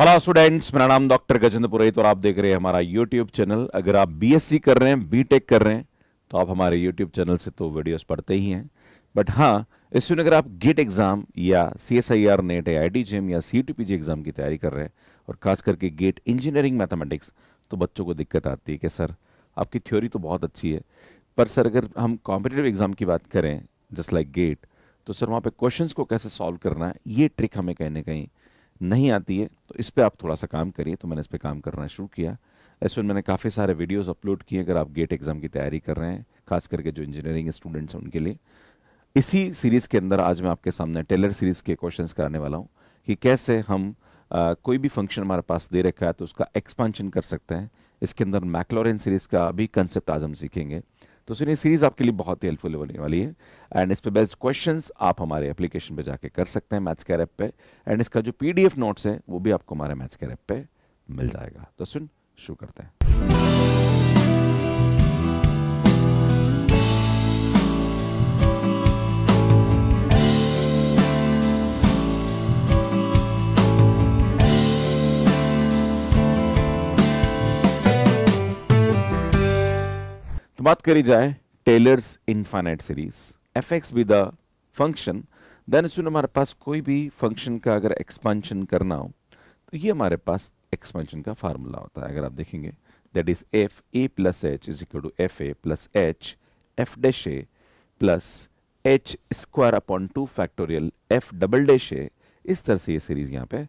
hello students मेरा नाम doctor Gajendra पुरोहित और आप देख रहे हैं हमारा यूट्यूब चैनल अगर आप बीएससी कर रहे हैं बीटेक कर रहे हैं तो आप हमारे यूट्यूब चैनल से तो वीडियोस पढ़ते ही हैं बट हाँ इसमें अगर आप गेट एग्जाम e या C S I R NET या आई टी जेम या C T P G exam की तैयारी कर रहे हैं और खास करके गेट इंजीनियरिंग मैथमेटिक्स तो बच्चों को दिक्कत आती है कि सर आपकी थ्योरी तो बहुत अच्छी है पर सर अगर हम कॉम्पिटेटिव एग्जाम की बात करें जस्ट लाइक गेट तो सर वहाँ पर क्वेश्चन को कैसे सॉल्व करना है ये ट्रिक हमें कहीं ना कहीं नहीं आती है तो इस पर आप थोड़ा सा काम करिए तो मैंने इस पर काम करना शुरू किया ऐसे में मैंने काफ़ी सारे वीडियोस अपलोड किए अगर आप गेट एग्ज़ाम की तैयारी कर रहे हैं खास करके जो इंजीनियरिंग स्टूडेंट्स हैं उनके लिए इसी सीरीज़ के अंदर आज मैं आपके सामने टेलर सीरीज़ के क्वेश्चन कराने वाला हूँ कि कैसे हम आ, कोई भी फंक्शन हमारे पास दे रखा है तो उसका एक्सपांशन कर सकते हैं इसके अंदर मैकलोरियन सीरीज़ का भी कंसेप्ट आज हम सीखेंगे तो सुनिए सीरीज आपके लिए बहुत ही हेल्पफुल होने वाली है एंड इस पे बेस्ट क्वेश्चंस आप हमारे एप्लीकेशन पे जाके कर सकते हैं मैथ्स कैर ऐप पे एंड इसका जो पीडीएफ नोट्स है वो भी आपको हमारे मैथ्स कैर ऐप पे मिल जाएगा तो सुन शुरू करते हैं तो बात करी जाए Taylor's infinite series F X be the function then सुन हमारे पास कोई भी फंक्शन का अगर एक्सपांशन करना हो तो ये हमारे पास एक्सपांशन का फार्मूला होता है अगर आप देखेंगे that is F A plus H is equal to F A plus H F dash A plus H square upon two factorial F double dash A इस तरह से ये सीरीज यहाँ पे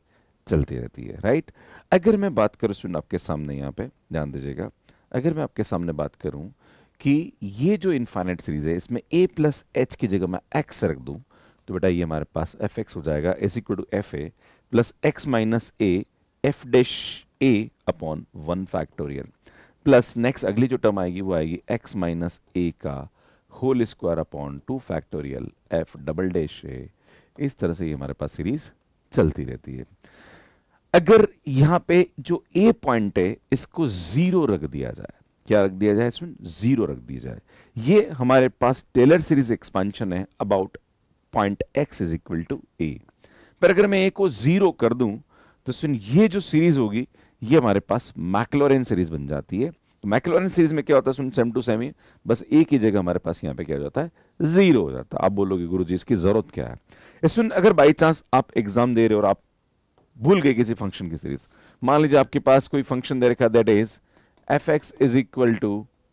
चलती रहती है राइट अगर मैं बात करूँ सुन आपके सामने यहाँ पे ध्यान दीजिएगा अगर मैं आपके सामने बात करूँ कि ये जो इन्फाइनेट सीरीज है इसमें ए प्लस एच की जगह मैं एक्स रख दूं तो बेटा ये हमारे पास एफ एक्स हो जाएगा is equal to F A plus X minus A F dash A upon one factorial plus next अगली जो टर्म आएगी वो आएगी एक्स माइनस ए का whole square upon two factorial F double dash A इस तरह से ये हमारे पास सीरीज चलती रहती है अगर यहां पे जो ए पॉइंट है इसको जीरो रख दिया जाए क्या रख दिया जाए इसमें जीरो रख दिया जाए ये हमारे पास टेलर सीरीज एक्सपांशन है about point X is equal to A पर अगर मैं ए को जीरो कर दूं तो सुन ये जो सीरीज होगी ये हमारे पास मैकलोरेन सीरीज बन जाती है तो मैकलोरेन सीरीज में क्या होता है सुन सेम टू सेम ही बस ए की जगह हमारे पास यहाँ पे क्या हो जाता है जीरो हो जाता है आप बोलोगे गुरु जी इसकी जरूरत क्या है सुन अगर बाई चांस आप एग्जाम दे रहे हो और आप भूल गए किसी फंक्शन की सीरीज मान लीजिए आपके पास कोई फंक्शन दे रखा that is F x is equal to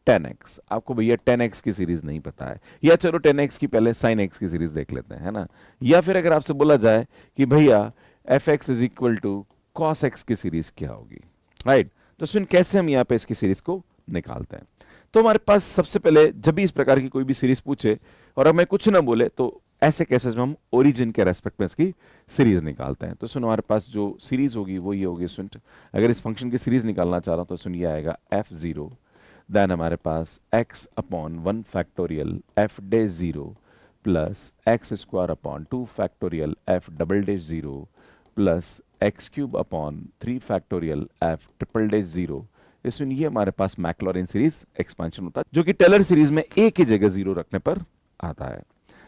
ten X आपको भैया टेन एक्स की सीरीज नहीं पता है या चलो टेन एक्स की पहले साइन एक्स की सीरीज देख लेते हैं है ना या फिर अगर आपसे बोला जाए कि भैया F x is equal to cos X की सीरीज क्या होगी राइट तो सुन कैसे हम यहाँ पे इसकी सीरीज को निकालते हैं तो हमारे पास सबसे पहले जब भी इस प्रकार की कोई भी सीरीज पूछे और हमें कुछ ना बोले तो ऐसे केसेस में हम ओरिजिन के रेस्पेक्ट में इसकी सीरीज निकालते हैं तो सुनो हमारे पास जो सीरीज होगी वो ये होगी सुन अगर इस फंक्शन की सीरीज निकालना चाह रहा हूँ तो सुन ये आएगा एफ जीरो देन हमारे पास X upon one factorial F dash zero plus X square upon two factorial F double dash zero plus X cube upon three factorial F triple dash zero सुन ये हमारे पास मैकलोरिन सीरीज एक्सपेंशन होता है जो कि Taylor series में एक ही जगह जीरो रखने पर आता है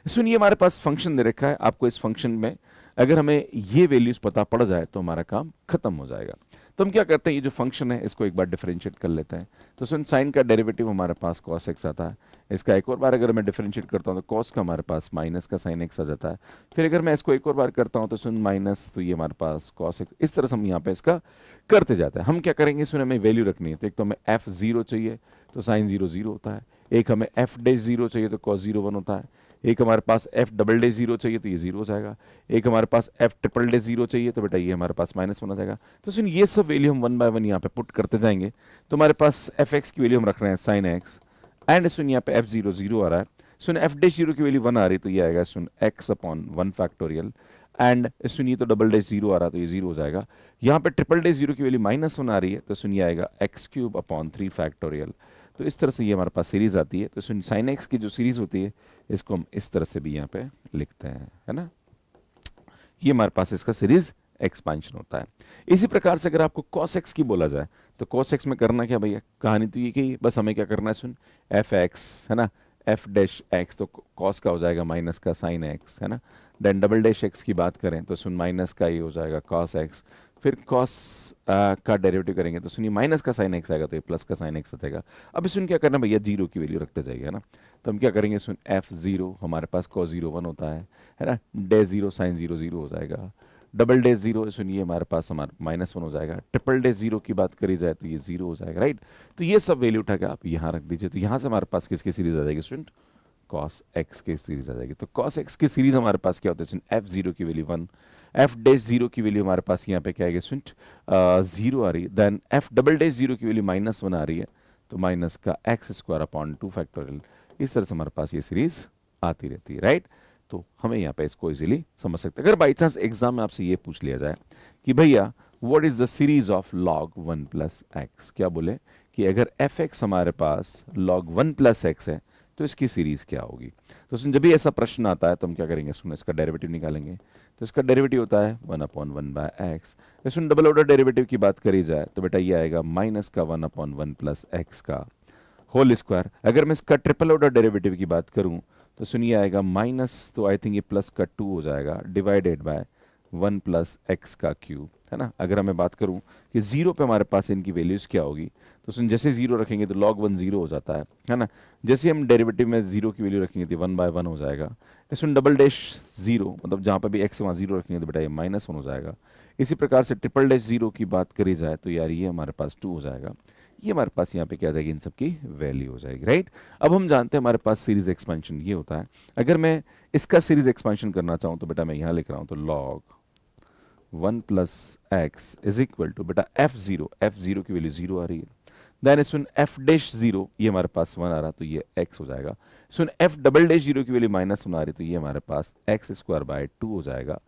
सुनिए हमारे पास फंक्शन दे रखा है आपको इस फंक्शन में अगर हमें ये वैल्यूज पता पड़ जाए तो हमारा काम खत्म हो जाएगा तो हम क्या करते हैं ये जो फंक्शन है इसको एक बार डिफरेंशिएट कर लेते हैं तो सुन साइन का डेरिवेटिव हमारे पास कॉस एक्स आता है इसका एक और बार अगर मैं डिफरेंशिएट करता हूँ तो कॉस का हमारे पास माइनस का साइन एक्स आ जाता है फिर अगर मैं इसको एक और बार करता हूँ तो सुन माइनस तो ये हमारे पास कॉस एक्स इस तरह से हम यहाँ पे इसका करते जाते हैं हम क्या करेंगे इसमें हमें वैल्यू रखनी है तो एक तो हमें एफ जीरो चाहिए तो साइन जीरो जीरो होता है एक हमें एफ डैश जीरो चाहिए तो कॉस जीरो वन होता है एक हमारे पास एफ डबल डे जीरो चाहिए तो ये जीरो हो जाएगा एक हमारे पास एफ ट्रिपल डे जीरो चाहिए तो बेटा ये हमारे पास माइनस वन आ जाएगा तो सुन ये सब वैल्यू हम वन बाय वन यहाँ पे पुट करते जाएंगे तो हमारे पास एफ एक्स की वैल्यू हम रख रहे हैं साइन एक्स एंड सुन यहाँ पे एफ जीरो जीरो आ रहा है सुन एफ डे जीरो की वैल्यू वन आ रही तो ये आएगा सुन X upon one factorial and सुनिए तो डबल डे जीरो आ रहा है तो ये जीरो हो जाएगा यहाँ पे ट्रिपल डे जीरो की वैल्यू माइनस वन आ रही है तो सुनिए आएगा X cube upon three factorial तो इस तरह से ये हमारे पास सीरीज़ आती है तो इसमें साइन एक्स की जो सीरीज़ होती है इसको हम इस तरह से भी यहाँ पे लिखते हैं है ना ये हमारे पास इसका सीरीज़ एक्सपांशन होता है इसी प्रकार से अगर आपको कॉस एक्स की बोला जाए तो कॉस एक्स में करना क्या भैया कहानी तो ये कही बस हमें क्या करना है सुन एफ एक्स है ना एफ डैश एक्स तो कॉस का हो जाएगा माइनस का साइन एक्स है ना देन डबल डैश एक्स की बात करें तो सुन माइनस का ये हो जाएगा कॉस एक्स फिर कॉस का डेरिवेटिव करेंगे तो सुनिए माइनस का साइन एक्स आएगा तो ये प्लस का साइन एक्स आएगा अब इसमें क्या करना भैया जीरो की वैल्यू रखते जाइए है ना तो हम क्या करेंगे सुन एफ जीरो हमारे पास कॉस जीरो वन होता है है ना dash zero sine zero zero हो जाएगा डबल डे जीरो सुनिए हमारे पास हमारा माइनस वन हो जाएगा ट्रिपल डे जीरो की बात करी जाए तो ये जीरो हो जाएगा राइट तो ये सब वैल्यू उठा के आप यहाँ रख दीजिए तो यहाँ से हमारे पास किसकी सीरीज आ जाएगी स्टूडेंट कॉस एक्स के सीरीज आ जाएगी तो कॉस एक्स की सीरीज हमारे पास क्या होता है एफ जीरो की value one F dash zero की वैल्यू हमारे पास यहाँ पे क्या आएगी स्टूडेंट जीरो आ रही है then F double dash zero की वैल्यू माइनस वन आ रही है तो माइनस का X square upon two factorial इस तरह से हमारे पास ये सीरीज आती रहती है राइट तो हमें यहाँ पे इसको इजीली समझ सकते हैं अगर बाई चांस एग्जाम में आपसे ये पूछ लिया जाए कि भैया what is the series of log one plus X क्या बोले कि अगर एफ एक्स हमारे पास लॉग वन प्लस एक्स है तो इसकी सीरीज क्या होगी तो सुन जब भी ऐसा प्रश्न आता है तो हम क्या करेंगे सुन इसका डेरिवेटिव निकालेंगे तो इसका डेरिवेटिव होता है one upon one by X सुन डबल ऑर्डर डेरिवेटिव की बात करी जाए तो बेटा ये आएगा माइनस का one upon one plus X का होल स्क्वायर अगर मैं इसका ट्रिपल ऑर्डर डेरिवेटिव की बात करूँ तो सुनिए आएगा माइनस तो आई थिंक ये प्लस का टू हो जाएगा divided by one plus X का क्यूब है ना अगर हमें बात करूं कि जीरो पे हमारे पास इनकी वैल्यूज क्या होगी तो उसमें जैसे जीरो रखेंगे तो लॉग वन जीरो हो जाता है है ना जैसे हम डेरिवेटिव में जीरो की वैल्यू रखेंगे तो वन बाय वन हो जाएगा इसमें डबल डैश जीरो मतलब जहाँ पर भी एक्स वहाँ जीरो रखेंगे तो बेटा ये माइनस वन हो जाएगा इसी प्रकार से ट्रिपल डैश जीरो की बात करी जाए तो यार ये हमारे पास टू हो जाएगा ये हमारे पास यहाँ पे क्या जाएगी इन सबकी वैल्यू हो जाएगी राइट अब हम जानते हैं हमारे पास सीरीज एक्सपेंशन ये होता है अगर मैं इसका सीरीज एक्सपेंशन करना चाहूँ तो बेटा मैं यहाँ लिख रहा हूँ तो log one plus X is equal to बेटा एफ जीरो एफ जीरो की वैल्यू जीरो आ रही है देन सुन एफ डैश जीरो ये हमारे पास वन आ रहा तो ये एक्स हो जाएगा सुन एफ डबल डैश जीरो की वैल्यू माइनस वन आ रही तो ये हमारे पास एक्स स्क्वायर बाय टू हो जाएगा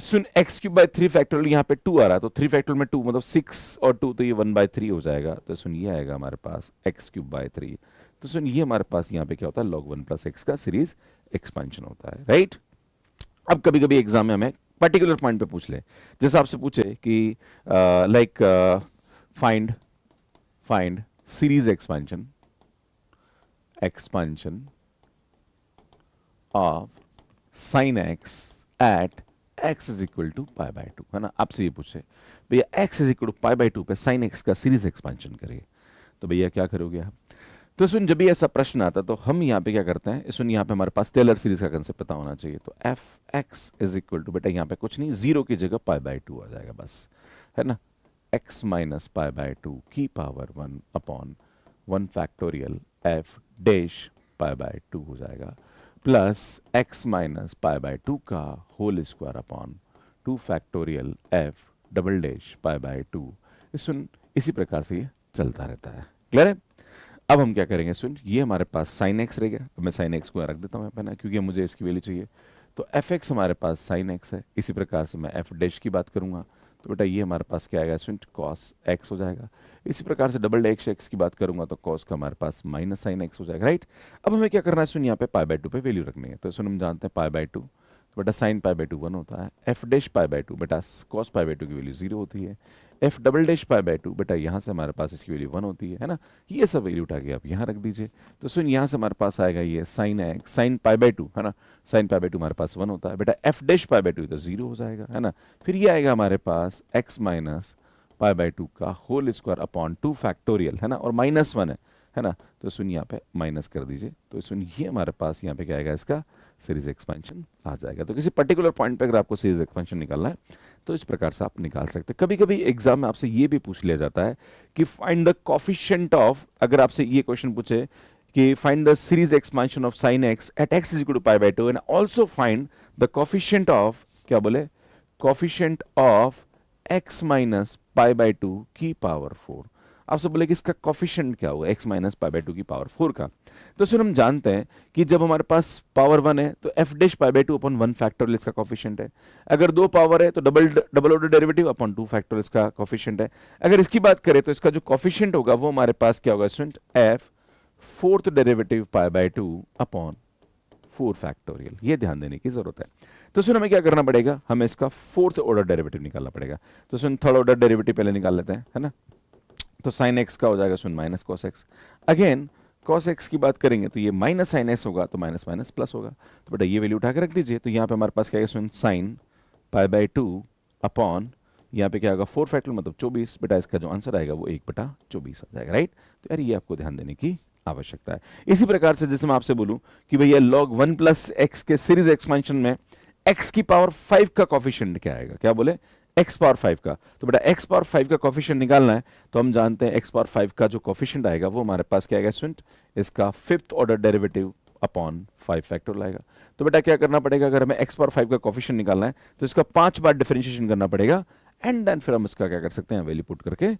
सुन X cube by three factorial यहाँ पे टू आ रहा तो थ्री फैक्टोरियल में टू मतलब सिक्स और टू तो ये वन बाय थ्री हो जाएगा तो सुन ये आएगा हमारे पास एक्स क्यूब बाय थ्री तो सुन ये हमारे पास यहाँ पे क्या होता है लॉग वन प्लस एक्स का सीरीज एक्सपेंशन होता है राइट अब कभी कभी एग्जाम में हमें पर्टिकुलर पॉइंट पे पूछ ले जैसे आपसे पूछे कि like find find series expansion expansion of sine X at X is equal to pi by two है ना आपसे ये पूछे भैया X is equal to pi by two पे साइन एक्स का सीरीज एक्सपेंशन करिए तो भैया क्या करोगे आप तो सुन जब भी ऐसा प्रश्न आता तो हम यहाँ पे क्या करते हैं सुन यहाँ पे हमारे पास टेलर सीरीज का कंसेप्ट पता होना चाहिए तो F x is equal to बेटा यहाँ पे कुछ नहीं जीरो की जगह पाई बाई टू आ जाएगा बस है ना x minus pi by two की power one upon one factorial F dash pi by two हो जाएगा plus X minus pi by two का whole square upon two factorial F double dash pi by two सुन इसी प्रकार से ये चलता रहता है क्लियर है अब हम क्या करेंगे स्टूडेंट ये हमारे पास साइन एक्स रह गया मैं साइन एक्स को रख देता हूँ यहाँ पहना क्योंकि मुझे इसकी वैल्यू चाहिए तो एफ एक्स हमारे पास साइन एक्स है इसी प्रकार से मैं एफ डैश की बात करूँगा तो बेटा ये हमारे पास क्या आएगा स्टूडेंट कॉस एक्स हो जाएगा इसी प्रकार से डबल डैश एक्स की बात करूंगा तो कॉस का हमारे पास माइनस साइन एक्स हो जाएगा राइट अब हमें क्या करना है सुन यहाँ पे पाई बाई टू पे वैल्यू रखनी है तो सुन हम जानते हैं पाई बाई टू बेटा sine pi by two one होता है F dash pi by two बेटा कॉस पाई बाई टू की वैल्यू जीरो होती है F double dash pi by two बेटा यहाँ से हमारे पास इसकी वैल्यू वन होती है है ना ये सब वैल्यू उठा के आप यहाँ रख दीजिए तो सुन यहाँ से हमारे पास आएगा ये sine X sine pi by two है ना साइन पाई बाई टू हमारे पास वन होता है बेटा F dash pi by two तो जीरो हो जाएगा है ना फिर ये आएगा हमारे पास X minus pi by two का whole square upon two factorial है ना और माइनस वन है है ना तो सुन यहाँ पे माइनस कर दीजिए तो सुन ये हमारे पास यहाँ पे क्या आएगा इसका सीरीज एक्सपेंशन आ जाएगा तो किसी पर्टिकुलर पॉइंट पे अगर आपको सीरीज एक्सपेंशन निकालना है तो इस प्रकार से आप निकाल सकते हैं कभी कभी एग्जाम में आपसे ये भी पूछ लिया जाता है कि फाइंड द कॉफिशेंट ऑफ अगर आपसे ये क्वेश्चन पूछे कि find the series expansion of sine X at X is two pi by two and also find the coefficient of क्या बोले coefficient of X minus pi by two की power four आपसे बोले कि इसका कॉफिशेंट क्या होगा x minus pi by two की पावर फोर का तो सर हम जानते हैं कि जब हमारे पास पावर वन है तो F dash pi by two upon one factorial इसका कॉफिशेंट है अगर दो पावर है तो double double order derivative upon two factorial इसका कॉफिशेंट है अगर इसकी बात करें तो इसका जो कॉफिशेंट होगा वो हमारे पास क्या होगा student F fourth derivative pi by two upon four factorial ये ध्यान देने की जरूरत है तो सर हमें क्या करना पड़ेगा हमें इसका फोर्थ ऑर्डर डेरेवेटिव निकालना पड़ेगा तो सर थर्ड ऑर्डर डेरेवेटिव पहले निकाल लेते हैं है ना तो साइन एक्स का हो जाएगा सुन minus cos X again cos X की बात करेंगे तो ये माइनस साइन एक्स होगा तो माइनस माइनस प्लस होगा तो बेटा ये वैल्यू उठा के रख दीजिए तो यहाँ पे हमारे पास क्या सुन sine pi by two upon यहाँ पे क्या होगा फोर फैक्टर मतलब चौबीस बेटा इसका जो आंसर आएगा वो एक बटा चौबीस आ जाएगा राइट तो यार ये आपको ध्यान देने की आवश्यकता है इसी प्रकार से जैसे मैं आपसे बोलूँ कि भैया लॉग वन प्लस एक्स के सीरीज एक्सपेंशन में एक्स की पावर फाइव का कॉफिशियंट क्या आएगा क्या बोले एक्स पावर फाइव का तो बेटा एक्स पावर फाइव का कॉफिशियंट निकालना है तो हम जानते हैं एक्स पावर फाइव का जो कॉफिशियंट आएगा वो हमारे पास क्या स्टूडेंट इसका fifth order derivative upon five factor लाएगा तो बेटा क्या करना पड़ेगा अगर हमें एक्स पावर फाइव का कॉफिशन निकालना है तो इसका पांच बार डिफ्रेंशिएशन करना पड़ेगा एंड देन फिर हम इसका क्या कर सकते हैं वैल्यू पुट करके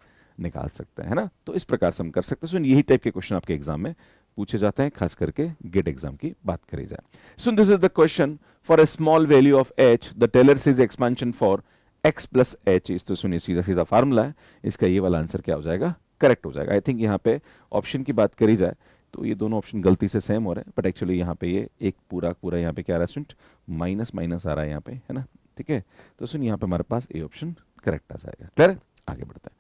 निकाल सकते हैं ना तो इस प्रकार से हम कर सकते हैं सुन यही टाइप के क्वेश्चन आपके एग्जाम में पूछे जाते हैं खास करके गेट एग्जाम की बात करी जाए सुन this is the question for a small value of H the Taylor is expansion for X plus H is तो सुनिए सीधा सीधा फार्मूला है इसका ये वाला आंसर क्या हो जाएगा करेक्ट हो जाएगा आई थिंक यहाँ पे ऑप्शन की बात करी जाए तो ये दोनों ऑप्शन गलती से सेम हो रहे हैं बट एक्चुअली यहाँ पे ये एक पूरा पूरा यहाँ पे क्या आ रहा है स्टूडेंट माइनस माइनस आ रहा है यहाँ पे है ना ठीक है तो सुनिए यहाँ पे हमारे पास ए ऑप्शन करेक्ट आ जाएगा क्लियर आगे बढ़ते हैं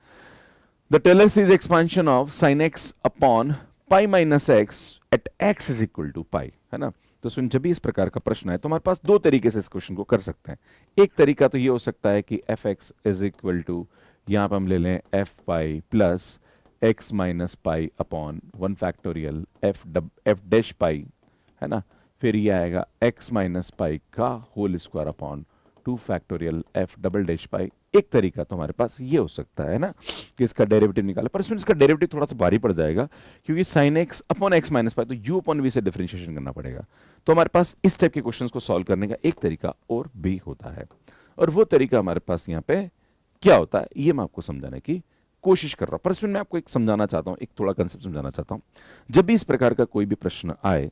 the Taylor is expansion of sine X upon pi minus X at X is equal to pi है ना तो सुन जब भी इस प्रकार का प्रश्न है तो हमारे पास दो तरीके से इस क्वेश्चन को कर सकते हैं एक तरीका तो ये हो सकता है कि F x is equal to यहाँ पर हम ले लें F pi plus X minus pi upon one factorial F डब एफ डैश पाई है ना फिर ये आएगा एक्स माइनस पाई का whole square upon two factorial F double dash pi एक तरीका तो हमारे पास ये हो सकता है ना कि इसका डेरिवेटिव निकाले पर इसमें इसका डेरिवेटिव थोड़ा सा भारी पड़ जाएगा क्योंकि sine X upon X minus pi तो यू अपॉन वी से डिफ्रेंशिएशन करना पड़ेगा तो हमारे पास इस टाइप के क्वेश्चंस को सॉल्व करने का एक तरीका और भी होता है और वो तरीका हमारे पास यहाँ पे क्या होता है ये मैं आपको समझाने की कोशिश कर रहा हूं पर इसमें मैं आपको एक समझाना चाहता हूँ एक थोड़ा कंसेप्ट समझाना चाहता हूँ जब भी इस प्रकार का कोई भी प्रश्न आए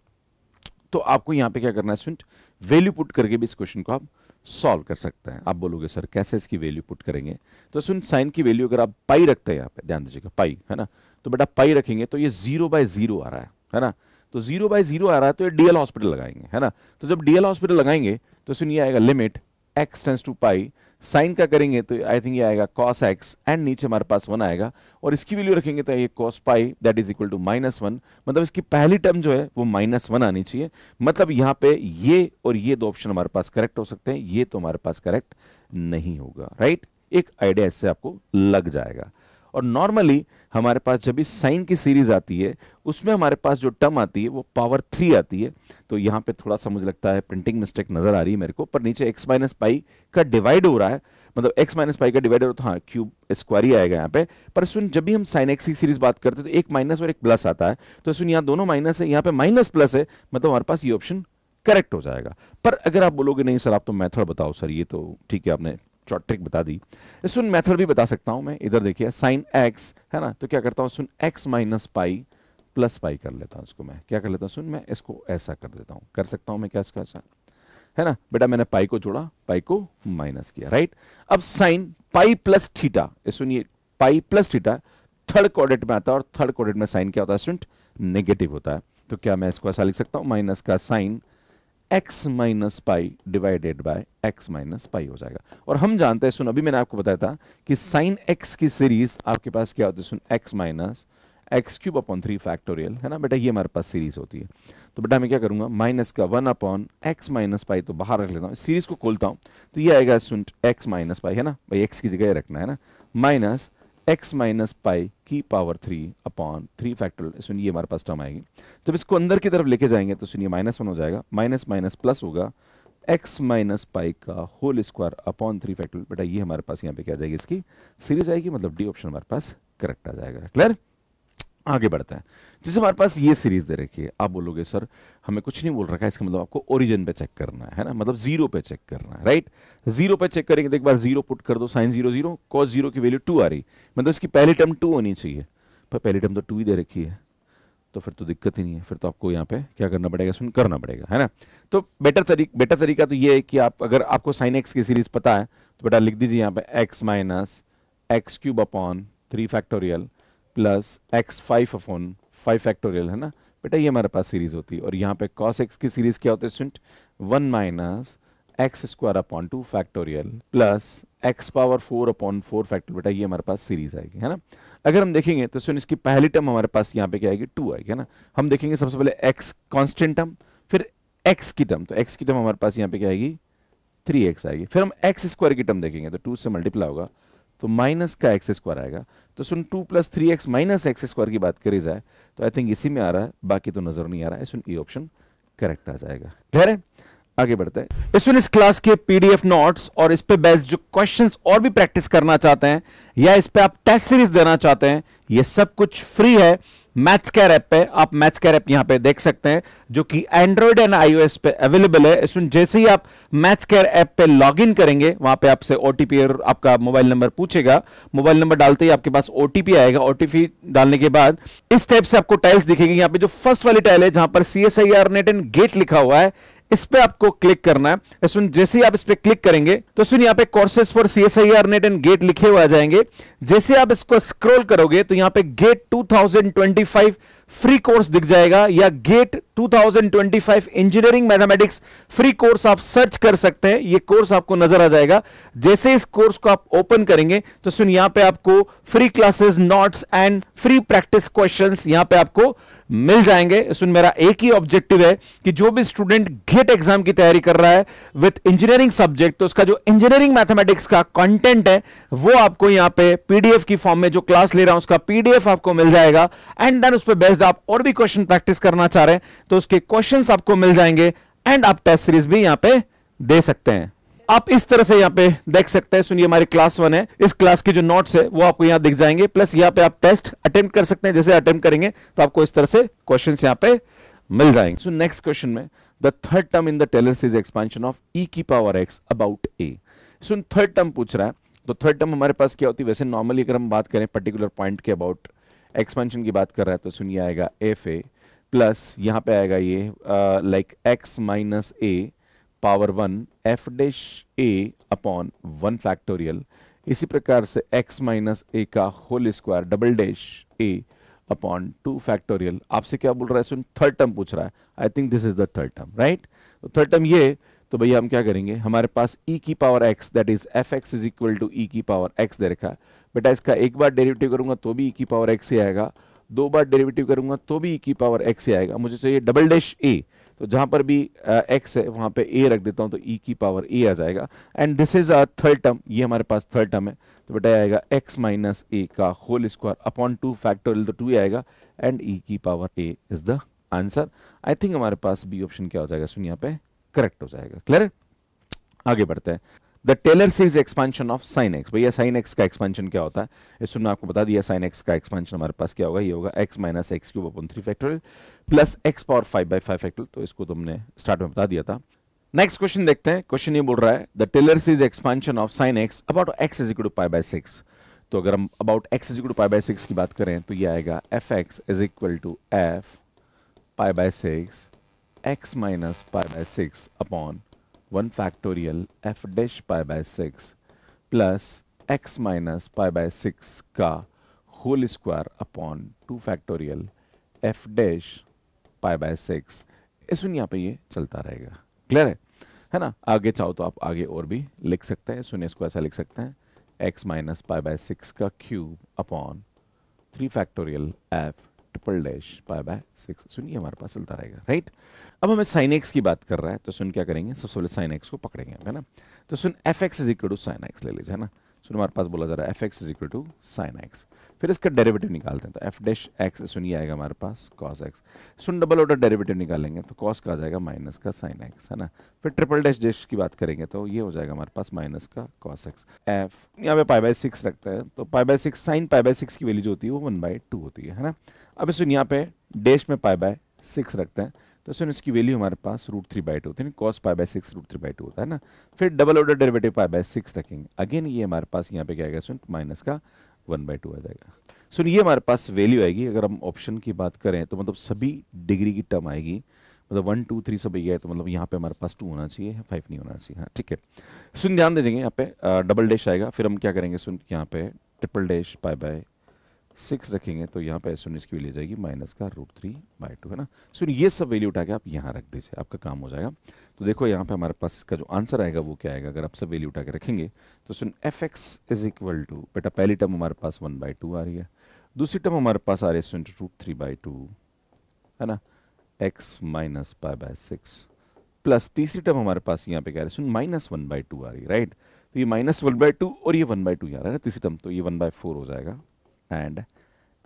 तो आपको यहाँ पे क्या करना है स्टूडेंट वैल्यू पुट करके भी इस क्वेश्चन को आप सॉल्व कर सकते हैं आप बोलोगे सर कैसे इसकी वैल्यू पुट करेंगे तो सुन साइन की वैल्यू अगर आप पाई रखते हैं यहाँ पे ध्यान दीजिएगा पाई है ना तो बेटा पाई रखेंगे तो ये जीरो बाय जीरो आ रहा है है ना तो जीरो बाय जीरो आ रहा है तो ये डीएल हॉस्पिटल लगाएंगे है ना तो जब डीएल हॉस्पिटल लगाएंगे तो सुनिए आएगा limit X tends to pi sine का करेंगे तो आई थिंक ये आएगा कॉस एक्स एंड नीचे हमारे पास वन आएगा और इसकी वैल्यू रखेंगे तो ये cos pi that is equal to minus one मतलब इसकी पहली टर्म जो है वो माइनस वन आनी चाहिए मतलब यहां पे ये और ये दो ऑप्शन हमारे पास करेक्ट हो सकते हैं ये तो हमारे पास करेक्ट नहीं होगा राइट एक आइडिया इससे आपको लग जाएगा और नॉर्मली हमारे पास जब भी साइन की सीरीज आती है उसमें हमारे पास जो टर्म आती है वो पावर थ्री आती है तो यहाँ पे थोड़ा सा मुझे लगता है प्रिंटिंग मिस्टेक नजर आ रही है मेरे को पर नीचे एक्स माइनस पाई का डिवाइड हो रहा है मतलब एक्स माइनस पाई का डिवाइड हो रहा है तो हाँ क्यूब स्क्वायर ही आएगा यहाँ पे पर सुन जब भी हम साइन एक्स की सीरीज बात करते हैं तो एक माइनस और एक प्लस आता है तो सुन यहाँ दोनों माइनस है यहाँ पे माइनस प्लस है मतलब हमारे पास ये ऑप्शन करेक्ट हो जाएगा पर अगर आप बोलोगे नहीं सर आप तो मैथड बताओ सर ये तो ठीक है आपने शॉर्ट ट्रिक बता दी सुन मेथड भी बता सकता हूं मैं इधर देखिए साइन एक्स है ना तो क्या करता हूं सुन X minus pi plus pi कर लेता हूं इसको मैं क्या कर लेता हूं सुन मैं इसको ऐसा कर देता हूं कर सकता हूं मैं क्या इसका ऐसा है ना बेटा मैंने पाई को जोड़ा पाई को माइनस किया राइट अब साइन पाई प्लस थीटा सुनिए pi plus theta third quadrant में आता है और थर्ड क्वाड्रेंट में साइन क्या होता है स्टूडेंट नेगेटिव होता है तो क्या मैं इसको ऐसा लिख सकता हूं माइनस का sine x minus pi divided by x minus pi हो जाएगा और हम जानते हैं सुन अभी मैंने आपको बताया था कि साइन x की सीरीज आपके पास क्या होती है सुन x minus x cube upon three factorial है ना बेटा ये हमारे पास सीरीज होती है तो बेटा मैं क्या करूंगा माइनस का one upon X minus pi तो बाहर रख लेता हूँ सीरीज को खोलता हूँ तो ये आएगा सुन एक्स माइनस पाई है ना भाई एक्स की जगह रखना है ना माइनस एक्स माइनस पाई की power three upon three factor सुनिए हमारे पास टर्म आएगी जब इसको अंदर की तरफ लेके जाएंगे तो सुनिए माइनस वन हो जाएगा माइनस माइनस प्लस होगा एक्स माइनस पाई का whole square upon three factor बेटा ये हमारे पास यहाँ पे क्या जाएगी इसकी सीरीज आएगी मतलब डी ऑप्शन हमारे पास करेक्ट आ जाएगा क्लियर आगे बढ़ते हैं जैसे हमारे पास ये सीरीज दे रखी है आप बोलोगे सर हमें कुछ नहीं बोल रखा है इसका मतलब आपको ओरिजिन पे चेक करना है ना मतलब जीरो पे चेक करना है राइट जीरो पे चेक करेंगे तो एक बार जीरो पुट कर दो sine zero zero cos zero की वैल्यू टू आ रही मतलब इसकी पहली टर्म टू होनी चाहिए पर पहली टर्म तो टू ही दे रखी है तो फिर तो दिक्कत ही नहीं है फिर तो आपको यहाँ पे क्या करना पड़ेगा सुन करना पड़ेगा है ना तो बेटर तरीक बेटर तरीका तो ये है कि आप अगर आपको साइन एक्स की सीरीज पता है तो बेटा लिख दीजिए यहाँ पे X minus x cube upon three factorial plus X five upon five factorial है ना बेटा ये हमारे पास सीरीज होती है और यहाँ पे कॉस एक्स की सीरीज क्या होती है student one minus X square upon two factorial plus x power four upon four factorial बेटा ये हमारे पास सीरीज आएगी है ना अगर हम देखेंगे तो सुन इसकी पहली टर्म हमारे पास यहाँ पे क्या आएगी टू आएगी है ना हम देखेंगे सबसे पहले एक्स कॉन्स्टेंट टर्म फिर एक्स की टर्म तो एक्स की टर्म हमारे पास यहाँ पे क्या आएगी थ्री एक्स आएगी फिर हम एक्स स्क्वायर की टर्म देखेंगे तो टू से मल्टीप्लाई होगा तो माइनस का एक्स स्क्वायर आएगा तो सुन two plus three X minus X square की बात करी जाए तो आई थिंक इसी में आ रहा है बाकी तो नजर नहीं आ रहा है सुन ये ऑप्शन करेक्ट आ जाएगा क्लियर है आगे बढ़ते हैं इस इस क्लास के पीडीएफ नोट्स और इस पे बेस्ट जो क्वेश्चंस और भी प्रैक्टिस करना चाहते हैं या इस पे आप टेस्ट सीरीज देना चाहते हैं ये सब कुछ फ्री है मैथ्स कैर ऐप पे आप मैथ्स कैर ऐप यहां पे देख सकते हैं जो कि एंड्रॉइड एंड आईओएस पे अवेलेबल है इसमें जैसे ही आप मैथ्स कैर ऐप पे लॉगिन करेंगे वहां पे आपसे ओटीपी और आपका मोबाइल नंबर पूछेगा मोबाइल नंबर डालते ही आपके पास ओटीपी आएगा ओटीपी डालने के बाद इस टाइप से आपको टाइल्स दिखेगी यहाँ पे जो फर्स्ट वाली टाइल है जहां पर सीएसआईआर नेट एंड गेट लिखा हुआ है इस पे आपको क्लिक करना है सुन जैसे ही आप इस पे क्लिक करेंगे तो सुन यहाँ पे courses for C S I R NET and GATE लिखे हुए आ जाएंगे जैसे आप इसको स्क्रॉल करोगे तो यहाँ पे गेट 2025 फ्री कोर्स दिख जाएगा या GATE 2025 engineering mathematics free course आप सर्च कर सकते हैं ये कोर्स आपको नजर आ जाएगा जैसे इस कोर्स को आप ओपन करेंगे तो सुन यहां पे आपको free classes notes and free practice questions यहां पे आपको मिल जाएंगे इसमें मेरा एक ही ऑब्जेक्टिव है कि जो भी स्टूडेंट गेट एग्जाम की तैयारी कर रहा है विथ इंजीनियरिंग सब्जेक्ट तो उसका जो इंजीनियरिंग मैथमेटिक्स का कंटेंट है वो आपको यहां पे पीडीएफ की फॉर्म में जो क्लास ले रहा हूं उसका पीडीएफ आपको मिल जाएगा एंड देन उस पर बेस्ड आप और भी क्वेश्चन प्रैक्टिस करना चाह रहे हैं तो उसके क्वेश्चन आपको मिल जाएंगे एंड आप टेस्ट सीरीज भी यहां पर दे सकते हैं आप इस तरह से यहाँ पे देख सकते हैं सुनिए हमारी क्लास वन है इस क्लास के जो नोट्स है वो आपको यहाँ दिख जाएंगे प्लस यहाँ पे आप टेस्ट अटेम्प्ट कर सकते हैं जैसे अटेम्प्ट करेंगे तो आपको इस तरह से क्वेश्चन यहाँ पे मिल जाएंगे सो नेक्स्ट क्वेश्चन में the third term in the Taylor सीज एक्सपांशन ऑफ ई की पावर एक्स अबाउट ए सुन थर्ड टर्म पूछ रहा है तो थर्ड टर्म हमारे पास क्या होती है वैसे नॉर्मली अगर हम बात करें पर्टिकुलर पॉइंट के अबाउट एक्सपेंशन की बात कर रहा है तो सुनिए आएगा एफ ए प्लस यहाँ पे आएगा ये like X minus A power one F dash A upon one factorial इसी प्रकार से एक्स माइनस ए का whole square double dash A upon two factorial आपसे क्या बोल रहा है सुन थर्ड टर्म पूछ रहा है I think this is the third term right third term ये तो भैया हम क्या करेंगे हमारे पास e की power x that is F x is equal to E की पावर x दे रखा है बेटा इसका एक बार डेरिवेटिव करूंगा तो भी e की पावर x ही आएगा दो बार डेरिवेटिव करूंगा तो भी e की पावर x ही आएगा मुझे चाहिए डबल डैश ए तो जहां पर भी एक्स है वहां पे ए रख देता हूं तो ई e की पावर ए आ जाएगा and this is a third term ये हमारे पास थर्ड टर्म है तो बेटा आएगा एक्स माइनस ए का whole square upon two factorial तो टू आएगा एंड ई e की power A is the answer I think हमारे पास बी ऑप्शन क्या हो जाएगा सुनिया यहाँ पे करेक्ट हो जाएगा क्लियर आगे बढ़ते हैं द टेलर सीज एक्सपेंशन ऑफ साइन एक्स भैया साइन एक्स का एक्सपेंशन क्या होता है इस आपको बता दिया साइन एक्स का एक्सपेंशन हमारे पास क्या होगा ये होगा x minus x cube upon three factorial plus x power five by five factorial तो इसको तुमने स्टार्ट में बता दिया था नेक्स्ट क्वेश्चन देखते हैं क्वेश्चन ये बोल रहा है द टेलर सीज expansion of sine x about x is equal to pi by six तो अगर हम about x is equal to pi by six की बात करें तो ये आएगा f x is equal to f pi by six x minus pi by six upon 1 factorial f dash pi by 6 plus x minus pi by 6 का whole square upon 2 factorial f dash pi by 6 इसमें यहाँ पे ये चलता रहेगा clear है है ना आगे चाहो तो आप आगे और भी लिख सकते हैं शून्य इसको ऐसा लिख सकते हैं x minus pi by six का cube upon three factorial f triple dash pi by six सुनिए हमारे पास चलता रहेगा राइट अब हमें साइन एक्स की बात कर रहा है तो सुन क्या करेंगे सबसे पहले साइन एक्स को पकड़ेंगे है ना तो सुन f x is equal to sine x ले लीजिए है ना सुन हमारे पास बोला जा रहा है f x is equal to sine x फिर इसका डेरिवेटिव निकालते हैं तो एफ डैश एक्स सुनिए आएगा हमारे पास कॉस एक्स सुन डबल ऑर्डर डेरिवेटिव निकालेंगे तो कॉस का आ जाएगा माइनस का साइन एक्स है ना फिर ट्रिपल डैश डैश की बात करेंगे तो ये हो जाएगा हमारे पास माइनस का कॉस एक्स एफ यहाँ पे पाई बाय सिक्स रखते हैं तो pi by six sine pi by six की वैल्यू जो होती है वो वन बाई टू होती है ना अब इस यहाँ पे डैश में पाई बाय सिक्स रखते हैं तो सुन इसकी वैल्यू हमारे पास रूट थ्री बाई टू होती है cos pi by six root three by two होता है ना फिर double order derivative pi by six रखेंगे अगेन ये हमारे पास यहाँ पे क्या आएगा सुन माइनस का वन बाई टू आ जाएगा सुन ये हमारे पास वैल्यू आएगी अगर हम ऑप्शन की बात करें तो मतलब सभी डिग्री की टर्म आएगी मतलब वन टू थ्री सब ये है तो मतलब यहाँ पे हमारे पास टू होना चाहिए फाइव नहीं होना चाहिए हाँ ठीक है सुन ध्यान दे देंगे यहाँ पे डबल डैश आएगा फिर हम क्या करेंगे सुन यहाँ पे triple dash pi by six रखेंगे तो यहाँ पे एस उन्नीस की वैल्यू जाएगी माइनस का रूट थ्री बाई टू है ना सो ये सब वैल्यू उठा के आप यहाँ रख दीजिए आपका काम हो जाएगा तो देखो यहाँ पे हमारे पास इसका जो आंसर आएगा वो क्या आएगा अगर आप सब वैल्यू उठा के रखेंगे तो सुन f x is equal to बेटा पहली टर्म हमारे पास वन बाई टू आ रही है दूसरी टर्म हमारे पास आ रही है सुन रूट थ्री बाई टू है ना x minus pi by six plus तीसरी टर्म हमारे पास यहाँ पे क्या रही है सुन माइनस वन बाई टू आ रही है राइट तो ये माइनस वन बाई टू और ये वन बाई टू यहाँ रहा है ना तीसरी टर्म तो ये वन बाई फोर हो जाएगा and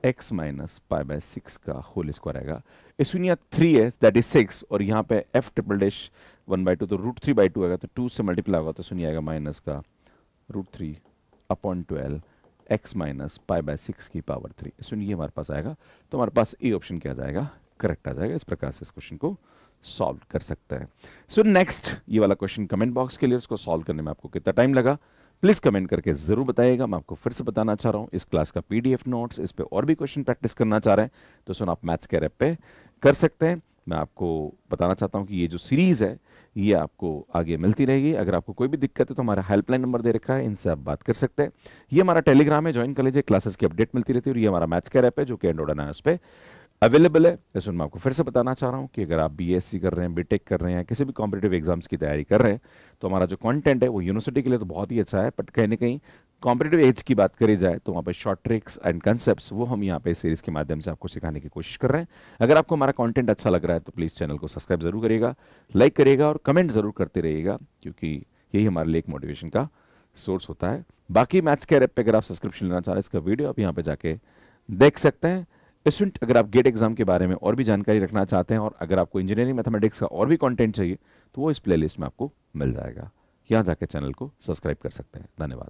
x minus pi by six का होल स्क्वायर आएगा एसुनिया थ्री है दैट इज सिक्स और यहाँ पे f triple dash one by two तो रूट थ्री बाई टू आएगा तो टू से मल्टीप्लाई होगा तो सुनिए आएगा माइनस का root three upon twelve x minus pi by six की पावर थ्री सुनिए हमारे पास आएगा तो हमारे पास ए ऑप्शन क्या जाएगा करेक्ट आ जाएगा इस प्रकार से इस क्वेश्चन को सॉल्व कर सकते हैं सो नेक्स्ट ये वाला क्वेश्चन कमेंट बॉक्स के लिए उसको सॉल्व करने में आपको कितना टाइम लगा प्लीज कमेंट करके जरूर बताइएगा मैं आपको फिर से बताना चाह रहा हूँ इस क्लास का पीडीएफ नोट्स इस पर और भी क्वेश्चन प्रैक्टिस करना चाह रहे हैं तो सुन आप मैथ्स के रेप पे कर सकते हैं मैं आपको बताना चाहता हूँ कि ये जो सीरीज़ है ये आपको आगे मिलती रहेगी अगर आपको कोई भी दिक्कत है तो हमारा हेल्पलाइन नंबर दे रखा है इनसे आप बात कर सकते हैं ये हमारा टेलीग्राम है ज्वाइन कर लीजिए क्लासेस की अपडेट मिलती रहती है और ये हमारा मैथ्स का रैप है जो कि एंड्रोडन है उस पर अवेलेबल है ऐसे में आपको फिर से बताना चाह रहा हूँ कि अगर आप बीएससी कर रहे हैं बीटेक कर रहे हैं किसी भी कॉम्पिटेटिव एग्जाम्स की तैयारी कर रहे हैं तो हमारा जो कंटेंट है वो यूनिवर्सिटी के लिए तो बहुत ही अच्छा है बट कहीं ना कहीं कॉम्पिटेटिव एज की बात करी जाए तो वहाँ पर शॉर्ट ट्रिक्स एंड कंसेप्ट वो हम यहाँ पे सीरीज के माध्यम से आपको सिखाने की कोशिश कर रहे हैं अगर आपको हमारा कॉन्टेंट अच्छा लग रहा है तो प्लीज़ चैनल को सब्सक्राइब जरूर करिएगा लाइक करिएगा और कमेंट जरूर करते रहिएगा क्योंकि यही हमारे लिए एक मोटिवेशन का सोर्स होता है बाकी मैथ्स के रेप पर अगर आप सब्सक्रिप्शन लेना चाह रहे हैं इसका वीडियो आप यहाँ पर जाके देख सकते हैं स्टूडेंट अगर आप गेट एग्जाम के बारे में और भी जानकारी रखना चाहते हैं और अगर आपको इंजीनियरिंग मैथमेटिक्स का और भी कंटेंट चाहिए तो वो इस प्लेलिस्ट में आपको मिल जाएगा यहाँ जाकर चैनल को सब्सक्राइब कर सकते हैं धन्यवाद